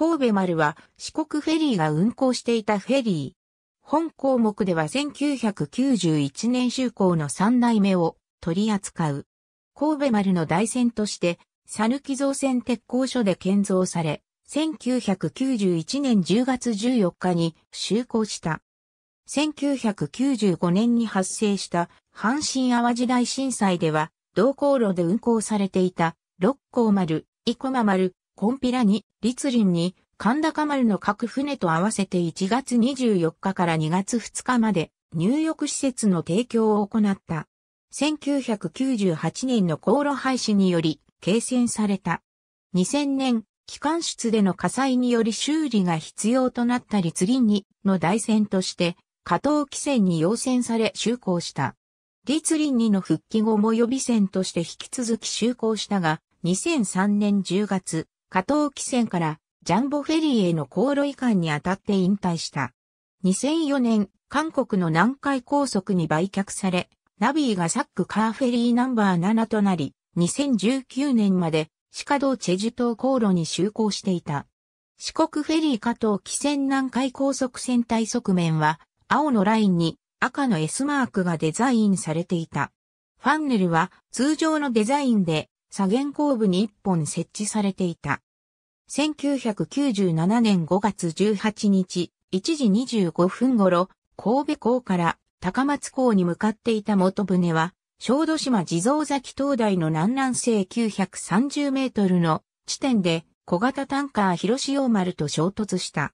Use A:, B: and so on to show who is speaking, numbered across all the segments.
A: 神戸丸は四国フェリーが運航していたフェリー。本項目では1991年就航の3代目を取り扱う。神戸丸の台船として、さぬき造船鉄工所で建造され、1991年10月14日に就航した。1995年に発生した阪神淡路大震災では、同航路で運航されていた六甲丸、生駒丸、コンピラに立林に神高丸の各船と合わせて1月24日から2月2日まで入浴施設の提供を行った。1998年の航路廃止により、継船された。2000年、機関室での火災により修理が必要となった立林にの大船として、加藤汽船に要船され就航した。立林にの復帰後も予備船として引き続き就航したが、2003年10月、加藤汽船からジャンボフェリーへの航路移管にあたって引退した。2004年、韓国の南海高速に売却され、ナビーがサックカーフェリーナンバー7となり、2019年までシカドチェジュ島航路に就航していた。四国フェリー加藤汽船南海高速船体側面は、青のラインに赤の S マークがデザインされていた。ファンネルは通常のデザインで左舷後部に1本設置されていた。1997年5月18日、1時25分頃、神戸港から高松港に向かっていた元船は、小豆島地蔵崎灯台の南南西930メートルの地点で小型タンカー広潮丸と衝突した。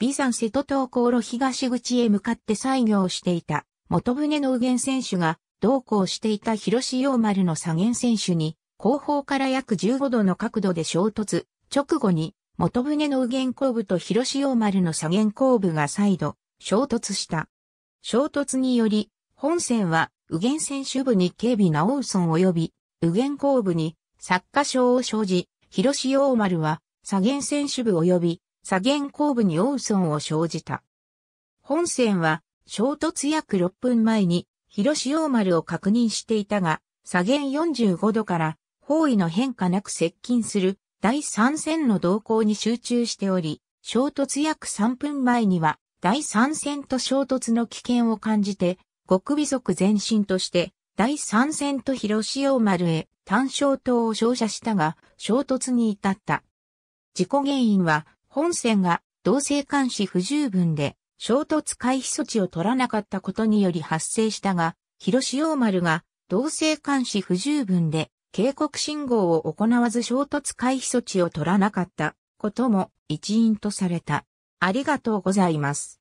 A: 美山瀬戸東航路東口へ向かって作業していた元船の右舷選手が同行していた広潮丸の左舷選手に後方から約15度の角度で衝突、直後に元船の右舷後部と広潮丸の左舷後部が再度衝突した。衝突により、本船は右舷船首部に警備直ン及び、右舷後部に作家賞を生じ、広潮丸は左舷船首部及び左舷後部にオウソンを生じた。本船は衝突約6分前に広潮丸を確認していたが、左舷45度から方位の変化なく接近する第3戦の動向に集中しており、衝突約3分前には第3戦と衝突の危険を感じて、極微速前進として第3戦と広潮丸へ単焦灯を照射したが衝突に至った。事故原因は本線が同性監視不十分で衝突回避措置を取らなかったことにより発生したが、広潮丸が同性監視不十分で警告信号を行わず衝突回避措置を取らなかったことも一因とされた。ありがとうございます。